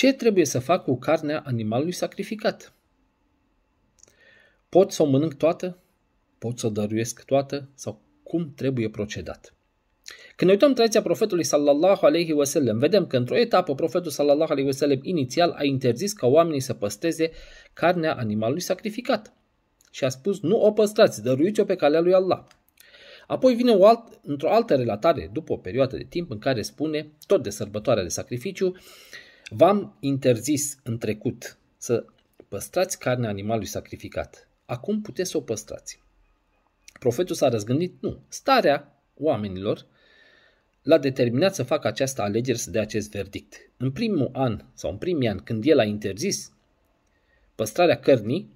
Ce trebuie să fac cu carnea animalului sacrificat? Pot să o mănânc toată? Pot să o dăruiesc toată? Sau cum trebuie procedat? Când ne uităm tradiția profetului sallallahu alaihi wasallam, vedem că într-o etapă profetul sallallahu alaihi wasallam inițial a interzis ca oamenii să păsteze carnea animalului sacrificat. Și a spus, nu o păstrați, dăruiți-o pe calea lui Allah. Apoi vine o alt, într-o altă relatare, după o perioadă de timp în care spune, tot de sărbătoarea de sacrificiu, V-am interzis în trecut să păstrați carnea animalului sacrificat. Acum puteți să o păstrați. Profetul s-a răzgândit? Nu. Starea oamenilor l-a determinat să facă această alegere să dea acest verdict. În primul an sau în primii ani când el a interzis păstrarea cărnii,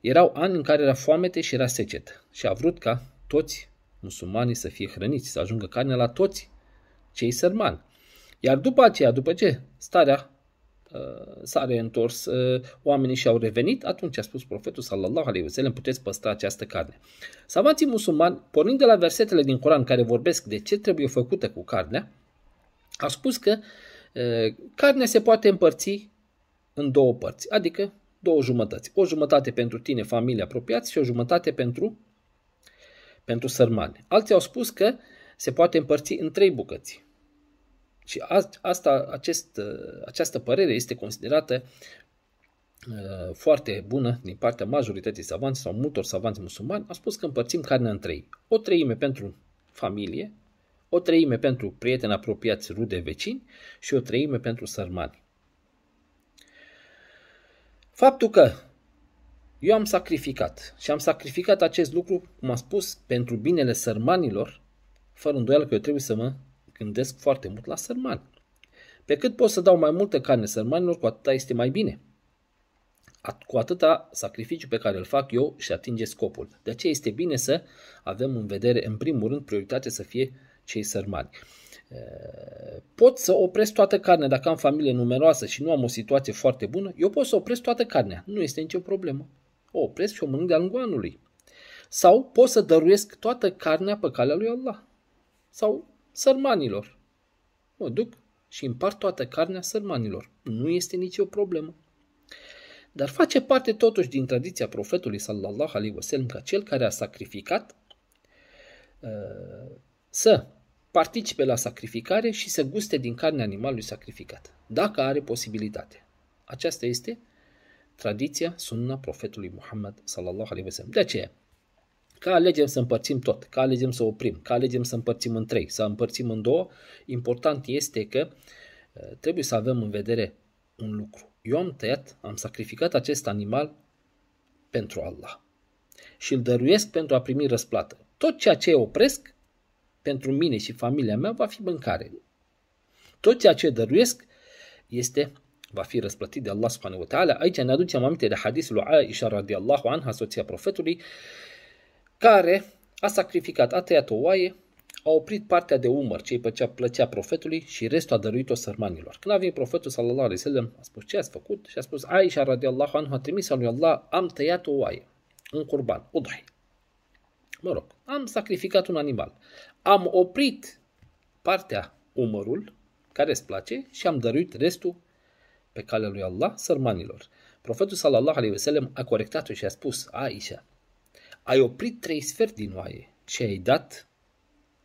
erau ani în care era foamete și era secet. și a vrut ca toți musulmanii să fie hrăniți, să ajungă carnea la toți cei sărmani. Iar după aceea, după ce starea uh, s-a reîntors, uh, oamenii și-au revenit, atunci a spus profetul sallallahu alaihi wasallam, puteți păstra această carne. Savanții musulmani, pornind de la versetele din Coran care vorbesc de ce trebuie făcută cu carnea, a spus că uh, carnea se poate împărți în două părți, adică două jumătăți. O jumătate pentru tine, familia apropiați și o jumătate pentru, pentru sărmani. Alții au spus că se poate împărți în trei bucăți. Și asta, acest, această părere este considerată uh, foarte bună din partea majorității savanți sau multor savanți musulmani, a spus că împărțim carnea în trei. O treime pentru familie, o treime pentru prieteni apropiați, rude, vecini și o treime pentru sărmani. Faptul că eu am sacrificat și am sacrificat acest lucru, cum am spus, pentru binele sărmanilor, fără îndoială că eu trebuie să mă Gândesc foarte mult la sărman. Pe cât pot să dau mai multă carne sărmanilor, cu atâta este mai bine. Cu atâta sacrificiu pe care îl fac eu și atinge scopul. De aceea este bine să avem în vedere, în primul rând, prioritatea să fie cei sărmani. Pot să opresc toată carnea dacă am familie numeroasă și nu am o situație foarte bună, eu pot să opresc toată carnea. Nu este nicio problemă. O opresc și o mănânc de-a lungul anului. Sau pot să dăruiesc toată carnea pe calea lui Allah. Sau sărmanilor. Mă duc și împart toată carnea sărmanilor. Nu este nicio problemă. Dar face parte totuși din tradiția profetului sallallahu alaihi wasallam ca cel care a sacrificat uh, să participe la sacrificare și să guste din carnea animalului sacrificat, dacă are posibilitate. Aceasta este tradiția sunna profetului Muhammad sallallahu alaihi wasallam. De aceea, Că alegem să împărțim tot, că alegem să oprim, că alegem să împărțim în trei, să împărțim în două, important este că uh, trebuie să avem în vedere un lucru. Eu am tăiat, am sacrificat acest animal pentru Allah și îl dăruiesc pentru a primi răsplată. Tot ceea ce opresc pentru mine și familia mea va fi mâncare. Tot ceea ce dăruiesc este va fi răsplătit de Allah subhanahu wa ta'ala. Aici ne aducem aminte de hadisul lui Aisha radiallahu anha, soția profetului, care a sacrificat, a tăiat o oaie, a oprit partea de umăr ce îi plăcea profetului și restul a dăruit-o sărmanilor. Când a venit profetul sallallahu alaihi wasallam, a spus ce ați făcut și a spus Aisha radiallahu anhu a trimis lui Allah, am tăiat o oaie, un curban, doi. Mă rog, am sacrificat un animal. Am oprit partea umărul care îți place și am dăruit restul pe calea lui Allah sărmanilor. Profetul sallallahu alaihi wasallam a corectat-o și a spus Aisha, ai oprit trei sferti din oaie și ai dat,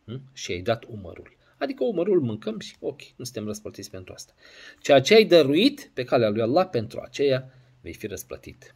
nu? Hm? și ai dat umărul. Adică umărul mâncăm și ok, nu suntem răsplătiți pentru asta. Ceea ce ai dăruit pe calea lui Allah, pentru aceea vei fi răsplătit.